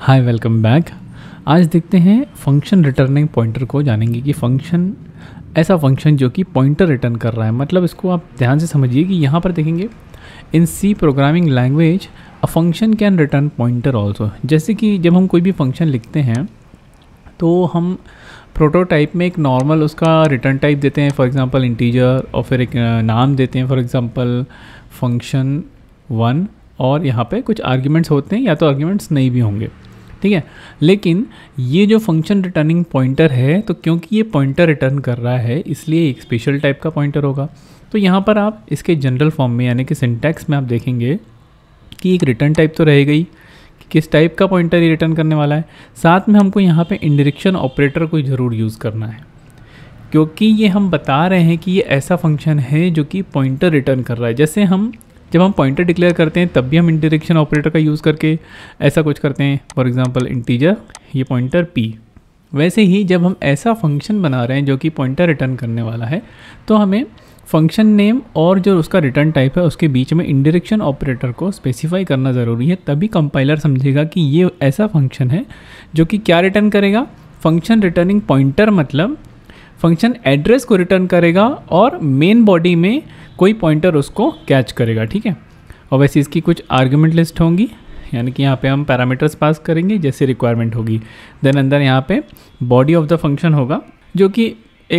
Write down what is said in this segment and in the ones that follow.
hi welcome back आज देखते हैं फंक्शन रिटर्निंग पॉइंटर को जानेंगे कि फंक्शन ऐसा फंक्शन जो कि पॉइंटर रिटर्न कर रहा है मतलब इसको आप ध्यान से समझिए कि यहाँ पर देखेंगे in C programming language a function can return pointer also जैसे कि जब हम कोई भी फंक्शन लिखते हैं तो हम प्रोटोटाइप में एक नॉर्मल उसका रिटर्न टाइप देते हैं फॉर एग्ज़ाम्पल इंटीजर और फिर एक नाम देते हैं फॉर एग्ज़ाम्पल फंक्शन वन और यहाँ पे कुछ आर्ग्यूमेंट्स होते हैं या तो आर्ग्यूमेंट्स नहीं भी होंगे ठीक है लेकिन ये जो फंक्शन रिटर्निंग पॉइंटर है तो क्योंकि ये पॉइंटर रिटर्न कर रहा है इसलिए एक स्पेशल टाइप का पॉइंटर होगा तो यहाँ पर आप इसके जनरल फॉर्म में यानी कि सिंटैक्स में आप देखेंगे कि एक रिटर्न टाइप तो गई कि किस टाइप का पॉइंटर ये रिटर्न करने वाला है साथ में हमको यहाँ पे इंडिरेक्शन ऑपरेटर को ज़रूर यूज़ करना है क्योंकि ये हम बता रहे हैं कि ये ऐसा फंक्शन है जो कि पॉइंटर रिटर्न कर रहा है जैसे हम जब हम पॉइंटर डिक्लेयर करते हैं तब भी हम इंटरेक्शन ऑपरेटर का यूज़ करके ऐसा कुछ करते हैं फॉर एग्ज़ाम्पल इंटीजर ये पॉइंटर पी वैसे ही जब हम ऐसा फंक्शन बना रहे हैं जो कि पॉइंटर रिटर्न करने वाला है तो हमें फंक्शन नेम और जो उसका रिटर्न टाइप है उसके बीच में इंडिरेक्शन ऑपरेटर को स्पेसिफाई करना ज़रूरी है तभी कंपाइलर समझेगा कि ये ऐसा फंक्शन है जो कि क्या रिटर्न करेगा फंक्शन रिटर्निंग पॉइंटर मतलब फंक्शन एड्रेस को रिटर्न करेगा और मेन बॉडी में कोई पॉइंटर उसको कैच करेगा ठीक है और वैसे इसकी कुछ आर्ग्यूमेंट लिस्ट होंगी यानी कि यहाँ पे हम पैरामीटर्स पास करेंगे जैसे रिक्वायरमेंट होगी देन अंदर यहाँ पे बॉडी ऑफ द फंक्शन होगा जो कि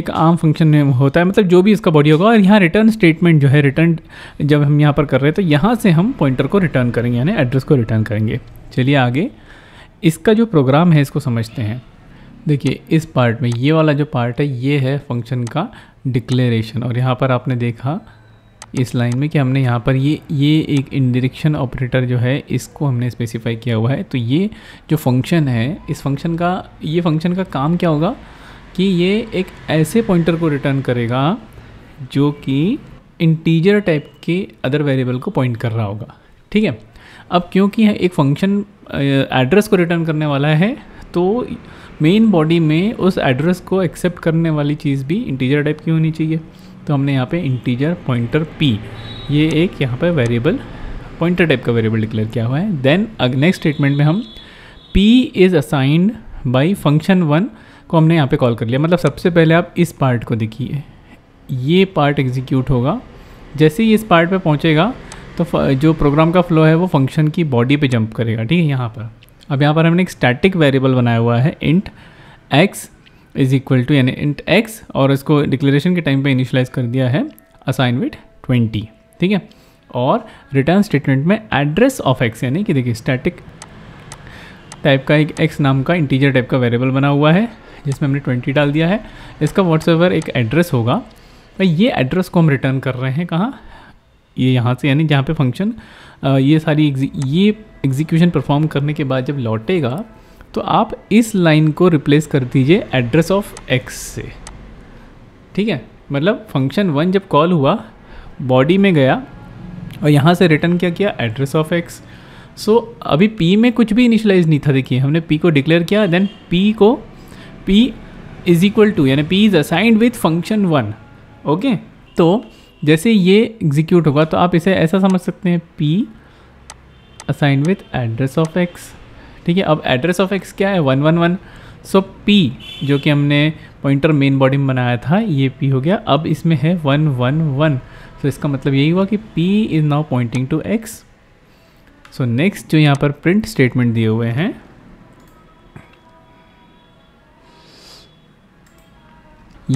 एक आम फंक्शन में होता है मतलब जो भी इसका बॉडी होगा और यहाँ रिटर्न स्टेटमेंट जो है रिटर्न जब हम यहाँ पर कर रहे हैं तो यहाँ से हम पॉइंटर को रिटर्न करेंगे यानी एड्रेस को रिटर्न करेंगे चलिए आगे इसका जो प्रोग्राम है इसको समझते हैं देखिए इस पार्ट में ये वाला जो पार्ट है ये है फंक्शन का डिक्लेरेशन और यहाँ पर आपने देखा इस लाइन में कि हमने यहाँ पर ये ये एक इंडिरेक्शन ऑपरेटर जो है इसको हमने स्पेसिफाई किया हुआ है तो ये जो फंक्शन है इस फंक्शन का ये फंक्शन का काम क्या होगा कि ये एक ऐसे पॉइंटर को रिटर्न करेगा जो कि इंटीजर टाइप के अदर वेरिएबल को पॉइंट कर रहा होगा ठीक है अब क्योंकि एक फंक्शन एड्रेस को रिटर्न करने वाला है तो मेन बॉडी में उस एड्रेस को एक्सेप्ट करने वाली चीज़ भी इंटीजर टाइप की होनी चाहिए तो हमने यहाँ पे इंटीजर पॉइंटर पी ये एक यहाँ पे वेरिएबल पॉइंटर टाइप का वेरिएबल डिक्लेयर किया हुआ है देन नेक्स्ट स्टेटमेंट में हम P is assigned by function one को हमने यहाँ पे कॉल कर लिया मतलब सबसे पहले आप इस पार्ट को देखिए ये पार्ट एग्जीक्यूट होगा जैसे ही इस पार्ट पर पहुँचेगा तो जो प्रोग्राम का फ्लो है वो फंक्शन की बॉडी पे जंप करेगा ठीक है यहाँ पर अब यहाँ पर हमने एक स्टैटिक वेरिएबल बनाया हुआ है int X is equal to यानी इंट एक्स और इसको डिक्लेरेशन के टाइम पे इनिशलाइज कर दिया है असाइन विथ ट्वेंटी ठीक है और रिटर्न स्टेटमेंट में एड्रेस ऑफ एक्स यानी कि देखिए स्टैटिक टाइप का एक एक्स नाम का इंटीजर टाइप का वेरिएबल बना हुआ है जिसमें हमने ट्वेंटी डाल दिया है इसका व्हाट्सएवर एक एड्रेस होगा तो ये एड्रेस को हम रिटर्न कर रहे हैं कहाँ ये यहाँ से यानी जहाँ पे फंक्शन ये सारी ये एग्जीक्यूशन परफॉर्म करने के बाद जब लौटेगा तो आप इस लाइन को रिप्लेस कर दीजिए एड्रेस ऑफ एक्स से ठीक है मतलब फंक्शन वन जब कॉल हुआ बॉडी में गया और यहाँ से रिटर्न क्या किया एड्रेस ऑफ एक्स सो अभी पी में कुछ भी इनिशलाइज नहीं था देखिए हमने पी को डिक्लेयर किया देन पी को पी इज इक्वल टू यानी P is assigned with function one okay तो जैसे ये एग्जीक्यूट होगा तो आप इसे ऐसा समझ सकते हैं P assign with address of X ठीक है अब एड्रेस ऑफ एक्स क्या है one one one so P जो कि हमने पॉइंटर मेन बॉडी में बनाया था ये पी हो गया अब इसमें है वन वन वन सो इसका मतलब यही हुआ कि P is now pointing to X so next जो यहाँ पर प्रिंट स्टेटमेंट दिए हुए हैं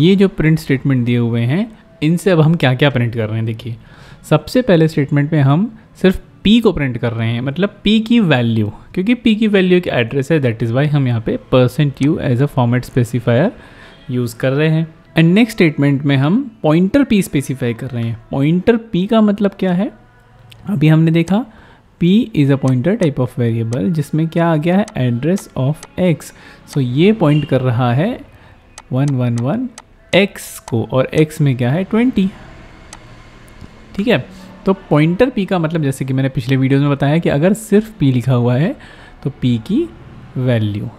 ये जो प्रिंट स्टेटमेंट दिए हुए हैं इनसे अब हम क्या क्या प्रिंट कर रहे हैं देखिए सबसे पहले स्टेटमेंट में हम सिर्फ पी को प्रिंट कर रहे हैं मतलब पी की वैल्यू क्योंकि पी की वैल्यू एक एड्रेस है दैट इज़ वाई हम यहाँ पे percent U as a format specifier use कर रहे हैं एंड नेक्स्ट स्टेटमेंट में हम पॉइंटर पी स्पेसिफाई कर रहे हैं पॉइंटर पी का मतलब क्या है अभी हमने देखा p is a pointer type of variable जिसमें क्या आ गया है address of x so so, ये पॉइंट कर रहा है वन वन वन एक्स को और एक्स में क्या है ट्वेंटी ठीक है तो पॉइंटर पी का मतलब जैसे कि मैंने पिछले वीडियोज़ में बताया कि अगर सिर्फ पी लिखा हुआ है तो पी की वैल्यू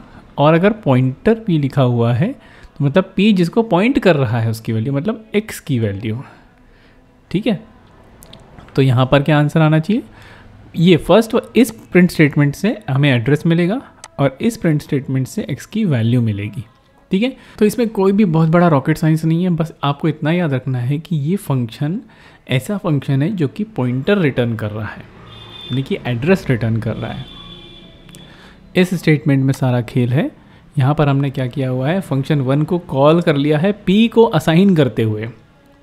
और अगर पॉइंटर पी लिखा हुआ है तो मतलब पी जिसको पॉइंट कर रहा है उसकी वैल्यू मतलब एक्स की वैल्यू ठीक है तो यहाँ पर क्या आंसर आना चाहिए ये फर्स्ट इस प्रिंट स्टेटमेंट से हमें एड्रेस मिलेगा और इस प्रिंट स्टेटमेंट से एक्स की वैल्यू मिलेगी ठीक है तो इसमें कोई भी बहुत बड़ा रॉकेट साइंस नहीं है बस आपको इतना याद रखना है कि ये फंक्शन ऐसा फंक्शन है जो कि पॉइंटर रिटर्न कर रहा है यानी कि एड्रेस रिटर्न कर रहा है इस स्टेटमेंट में सारा खेल है यहाँ पर हमने क्या किया हुआ है फंक्शन वन को कॉल कर लिया है पी को असाइन करते हुए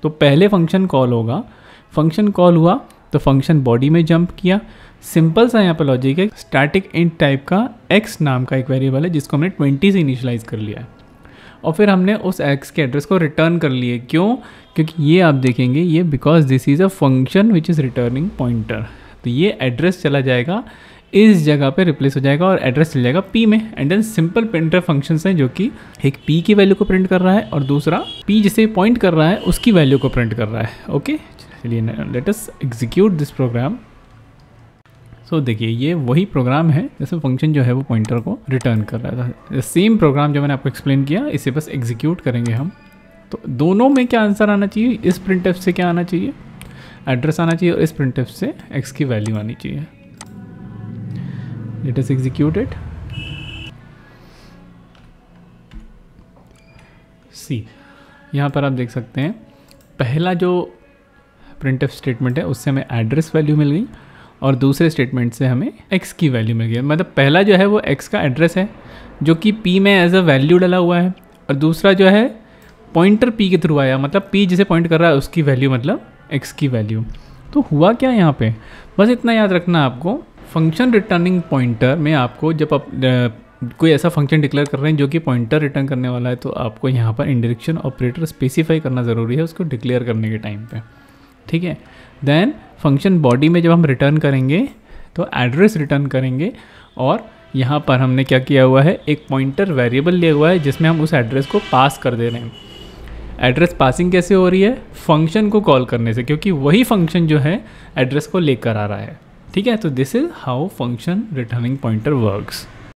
तो पहले फंक्शन कॉल होगा फंक्शन कॉल हुआ तो फंक्शन बॉडी में जंप किया सिंपल सा यहाँ पर लॉजिक है स्टैटिक इंट टाइप का एक्स नाम का एक वेरिएबल है जिसको हमने ट्वेंटी से इनिशलाइज कर लिया है और फिर हमने उस एक्स के एड्रेस को रिटर्न कर लिए क्यों क्योंकि ये आप देखेंगे ये because this is a function which is returning pointer तो ये एड्रेस चला जाएगा इस जगह पे रिप्लेस हो जाएगा और एड्रेस चल जाएगा पी में and then simple printer functions हैं जो कि एक पी की वैल्यू को प्रिंट कर रहा है और दूसरा पी जिसे पॉइंट कर रहा है उसकी वैल्यू को प्रिंट कर रहा है ओके चलिए let us execute this program so so, देखिए ये वही प्रोग्राम है जैसे फंक्शन जो है वो पॉइंटर को रिटर्न कर रहा था सेम प्रोग्राम जो मैंने आपको एक्सप्लेन किया इसे बस एग्जीक्यूट करेंगे हम तो दोनों में क्या आंसर आना चाहिए इस प्रिंट से क्या आना चाहिए एड्रेस आना चाहिए और इस प्रिंट से एक्स की वैल्यू आनी चाहिए इट इज एग्जीक्यूटेड सी यहाँ पर आप देख सकते हैं पहला जो प्रिंट स्टेटमेंट है उससे हमें एड्रेस वैल्यू मिल गई और दूसरे स्टेटमेंट से हमें एक्स की वैल्यू मिल गई मतलब पहला जो है वो एक्स का एड्रेस है जो कि पी में एज अ वैल्यू डला हुआ है और दूसरा जो है पॉइंटर पी के थ्रू आया मतलब पी जिसे पॉइंट कर रहा है उसकी वैल्यू मतलब एक्स की वैल्यू तो हुआ क्या यहाँ पे बस इतना याद रखना आपको फंक्शन रिटर्निंग पॉइंटर में आपको जब आप कोई ऐसा फंक्शन डिक्लेयर कर रहे हैं जो कि पॉइंटर रिटर्न करने वाला है तो आपको यहाँ पर इंडिरेक्शन ऑपरेटर स्पेसिफाई करना ज़रूरी है उसको डिक्लेयर करने के टाइम पर ठीक है देन फंक्शन बॉडी में जब हम रिटर्न करेंगे तो एड्रेस रिटर्न करेंगे और यहाँ पर हमने क्या किया हुआ है एक पॉइंटर वेरिएबल लिया हुआ है जिसमें हम उस एड्रेस को पास कर दे रहे हैं एड्रेस पासिंग कैसे हो रही है फंक्शन को कॉल करने से क्योंकि वही फंक्शन जो है एड्रेस को लेकर आ रहा है ठीक है तो this is how function returning pointer works